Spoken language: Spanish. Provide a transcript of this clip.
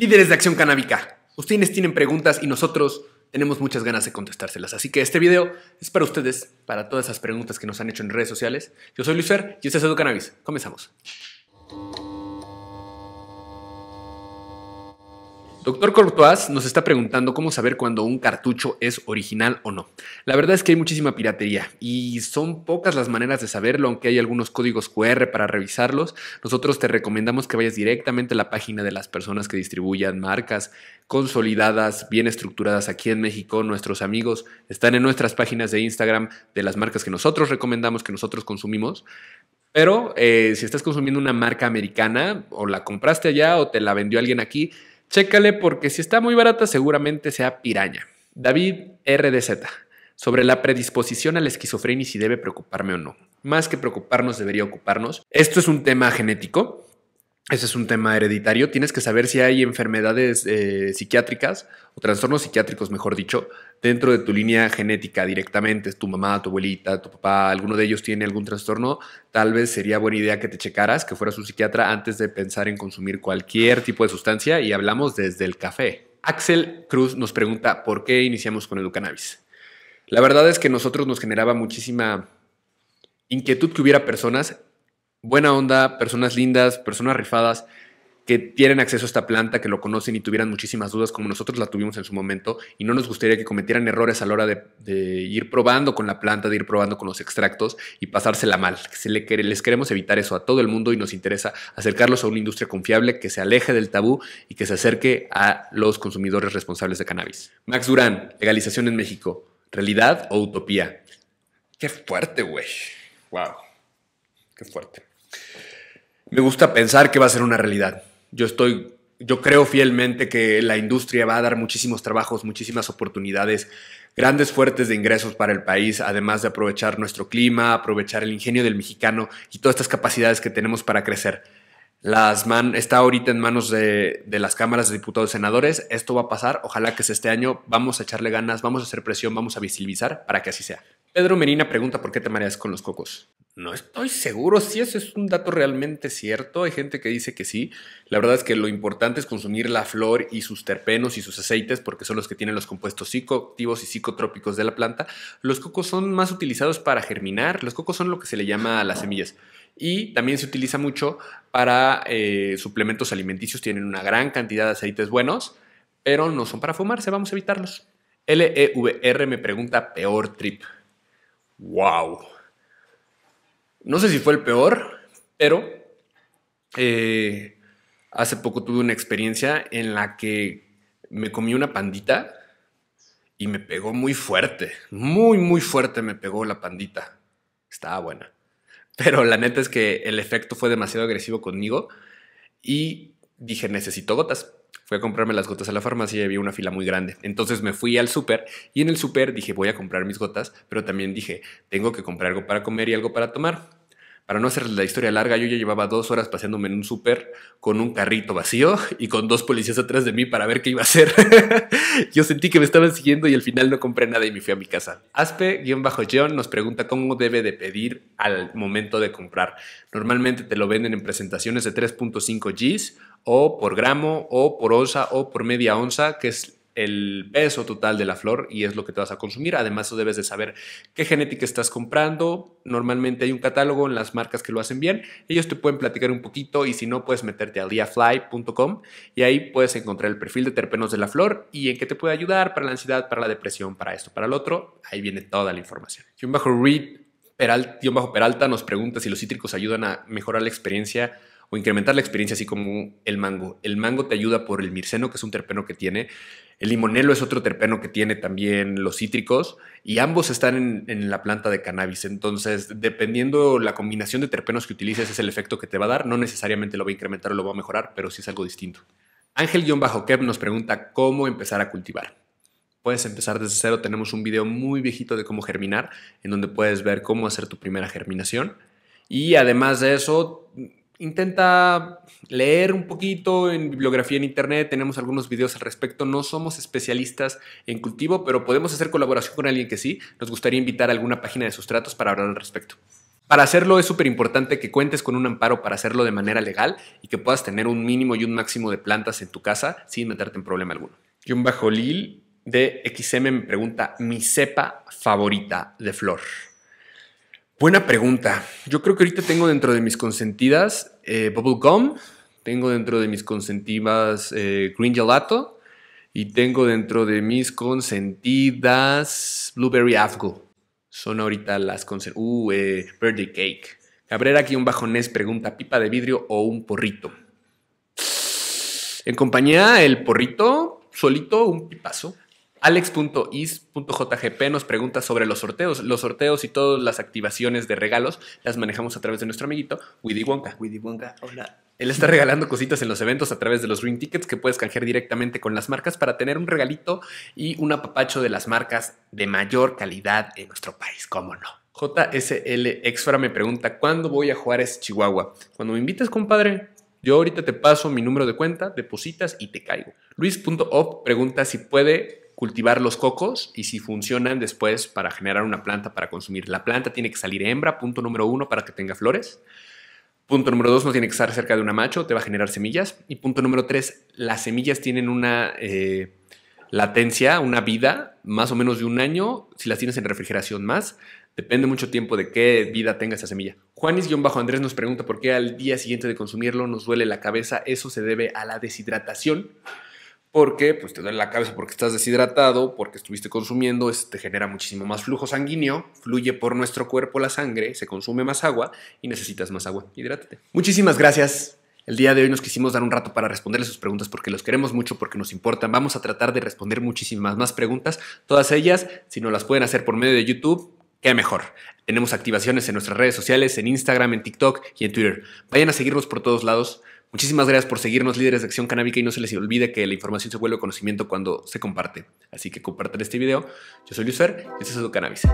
Líderes de Acción Canábica, ustedes tienen preguntas y nosotros tenemos muchas ganas de contestárselas. Así que este video es para ustedes, para todas esas preguntas que nos han hecho en redes sociales. Yo soy Luis Fer y este es Edu Cannabis. Comenzamos. Doctor Cortoaz nos está preguntando cómo saber cuando un cartucho es original o no. La verdad es que hay muchísima piratería y son pocas las maneras de saberlo, aunque hay algunos códigos QR para revisarlos. Nosotros te recomendamos que vayas directamente a la página de las personas que distribuyan marcas consolidadas, bien estructuradas aquí en México. Nuestros amigos están en nuestras páginas de Instagram de las marcas que nosotros recomendamos, que nosotros consumimos. Pero eh, si estás consumiendo una marca americana o la compraste allá o te la vendió alguien aquí, Chécale porque si está muy barata seguramente sea piraña. David RDZ. Sobre la predisposición a la esquizofrenia y si debe preocuparme o no. Más que preocuparnos, debería ocuparnos. Esto es un tema genético ese es un tema hereditario. Tienes que saber si hay enfermedades eh, psiquiátricas o trastornos psiquiátricos, mejor dicho, dentro de tu línea genética directamente. tu mamá, tu abuelita, tu papá, alguno de ellos tiene algún trastorno. Tal vez sería buena idea que te checaras, que fueras un psiquiatra antes de pensar en consumir cualquier tipo de sustancia. Y hablamos desde el café. Axel Cruz nos pregunta por qué iniciamos con el cannabis La verdad es que nosotros nos generaba muchísima inquietud que hubiera personas buena onda, personas lindas, personas rifadas que tienen acceso a esta planta, que lo conocen y tuvieran muchísimas dudas como nosotros la tuvimos en su momento y no nos gustaría que cometieran errores a la hora de, ir probando con la planta, de ir probando con los extractos y pasársela mal. les queremos evitar eso a todo el mundo y nos interesa acercarlos a una industria confiable que se aleje del tabú y que se acerque a los consumidores responsables de cannabis. Max Durán, legalización en México, realidad o utopía. Qué fuerte, güey. Wow. Qué fuerte. Me gusta pensar que va a ser una realidad. Yo estoy, yo creo fielmente que la industria va a dar muchísimos trabajos, muchísimas oportunidades, grandes fuertes de ingresos para el país, además de aprovechar nuestro clima, aprovechar el ingenio del mexicano y todas estas capacidades que tenemos para crecer. Las man, está ahorita en manos de, las cámaras de diputados y senadores. Esto va a pasar. Ojalá que este año. Vamos a echarle ganas, vamos a hacer presión, vamos a visibilizar para que así sea. Pedro Merina pregunta por qué te mareas con los cocos. No estoy seguro si eso es un dato realmente cierto. Hay gente que dice que sí. La verdad es que lo importante es consumir la flor y sus terpenos y sus aceites porque son los que tienen los compuestos psicoactivos y psicotrópicos de la planta. Los cocos son más utilizados para germinar. Los cocos son lo que se le llama a las semillas. Y también se utiliza mucho para eh, suplementos alimenticios. Tienen una gran cantidad de aceites buenos, pero no son para fumarse. Vamos a evitarlos. LEVR me pregunta peor trip wow. No sé si fue el peor, pero eh, hace poco tuve una experiencia en la que me comí una pandita y me pegó muy fuerte, muy, muy fuerte me pegó la pandita. Estaba buena. Pero la neta es que el efecto fue demasiado agresivo conmigo y dije, necesito gotas. Fui a comprarme las gotas a la farmacia y había una fila muy grande. Entonces me fui al súper y en el súper dije voy a comprar mis gotas, pero también dije tengo que comprar algo para comer y algo para tomar. Para no hacer la historia larga, yo ya llevaba dos horas paseándome en un súper con un carrito vacío y con dos policías atrás de mí para ver qué iba a hacer. yo sentí que me estaban siguiendo y al final no compré nada y me fui a mi casa. Aspe-John nos pregunta cómo debe de pedir al momento de comprar. Normalmente te lo venden en presentaciones de 3.5 Gs o por gramo, o por onza, o por media onza, que es el peso total de la flor y es lo que te vas a consumir. Además, tú debes de saber qué genética estás comprando. Normalmente hay un catálogo en las marcas que lo hacen bien. Ellos te pueden platicar un poquito y si no, puedes meterte a diafly.com y ahí puedes encontrar el perfil de terpenos de la flor y en qué te puede ayudar para la ansiedad, para la depresión, para esto, para el otro. Ahí viene toda la información. un bajo read Peralta nos pregunta si los cítricos ayudan a mejorar la experiencia o incrementar la experiencia así como el mango. El mango te ayuda por el mirceno, que es un terpeno que tiene, el limonelo es otro terpeno que tiene también los cítricos y ambos están en, la planta de cannabis. Entonces, dependiendo la combinación de terpenos que utilices, es el efecto que te va a dar. No necesariamente lo va a incrementar o lo va a mejorar, pero sí es algo distinto. Ángel-Kev nos pregunta cómo empezar a cultivar puedes empezar desde cero. Tenemos un video muy viejito de cómo germinar, en donde puedes ver cómo hacer tu primera germinación. Y además de eso, intenta leer un poquito en bibliografía en internet, tenemos algunos videos al respecto, no somos especialistas en cultivo, pero podemos hacer colaboración con alguien que sí, nos gustaría invitar a alguna página de sustratos para hablar al respecto. Para hacerlo es súper importante que cuentes con un amparo para hacerlo de manera legal y que puedas tener un mínimo y un máximo de plantas en tu casa sin meterte en problema alguno. Y un bajo Lil de XM me pregunta mi cepa favorita de flor. Buena pregunta. Yo creo que ahorita tengo dentro de mis consentidas eh, Bubblegum, tengo dentro de mis consentidas eh, Green Gelato y tengo dentro de mis consentidas Blueberry Afgo. Son ahorita las consentidas. Uh, eh, Birthday Cake. Cabrera aquí un bajonés pregunta, ¿pipa de vidrio o un porrito? En compañía, el porrito, solito, un pipazo. Alex.is.jgp nos pregunta sobre los sorteos. Los sorteos y todas las activaciones de regalos las manejamos a través de nuestro amiguito Widi Wonka. hola. Él está regalando cositas en los eventos a través de los ring Tickets que puedes canjear directamente con las marcas para tener un regalito y un apapacho de las marcas de mayor calidad en nuestro país, cómo no. JSL me pregunta, ¿cuándo voy a jugar es Chihuahua? Cuando me invites, compadre, yo ahorita te paso mi número de cuenta, depositas y te caigo. Luis.op pregunta si puede cultivar los cocos y si funcionan después para generar una planta para consumir. La planta tiene que salir hembra, punto número uno, para que tenga flores. Punto número dos, no tiene que estar cerca de una macho, te va a generar semillas. Y punto número tres, las semillas tienen una eh, latencia, una vida más o menos de un año, si las tienes en refrigeración más. Depende mucho tiempo de qué vida tenga esa semilla. Juanis-Andrés nos pregunta por qué al día siguiente de consumirlo nos duele la cabeza. Eso se debe a la deshidratación porque pues, te duele la cabeza porque estás deshidratado, porque estuviste consumiendo, te genera muchísimo más flujo sanguíneo, fluye por nuestro cuerpo la sangre, se consume más agua y necesitas más agua. Hidrátate. Muchísimas gracias. El día de hoy nos quisimos dar un rato para responderles sus preguntas porque los queremos mucho, porque nos importan. Vamos a tratar de responder muchísimas más preguntas. Todas ellas, si no las pueden hacer por medio de YouTube, qué mejor. Tenemos activaciones en nuestras redes sociales, en Instagram, en TikTok y en Twitter. Vayan a seguirnos por todos lados. Muchísimas gracias por seguirnos, líderes de acción canábica, y no se les olvide que la información se vuelve conocimiento cuando se comparte. Así que compartan este video. Yo soy Luis y este es su Cannabis.